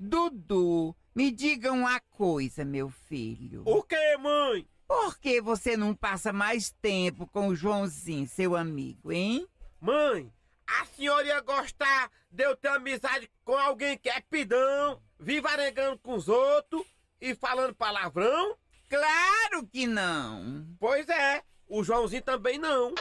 Dudu, me diga uma coisa, meu filho. O que, mãe? Por que você não passa mais tempo com o Joãozinho, seu amigo, hein? Mãe, a senhora ia gostar de eu ter amizade com alguém que é pidão, vive com os outros e falando palavrão? Claro que não! Pois é, o Joãozinho também não.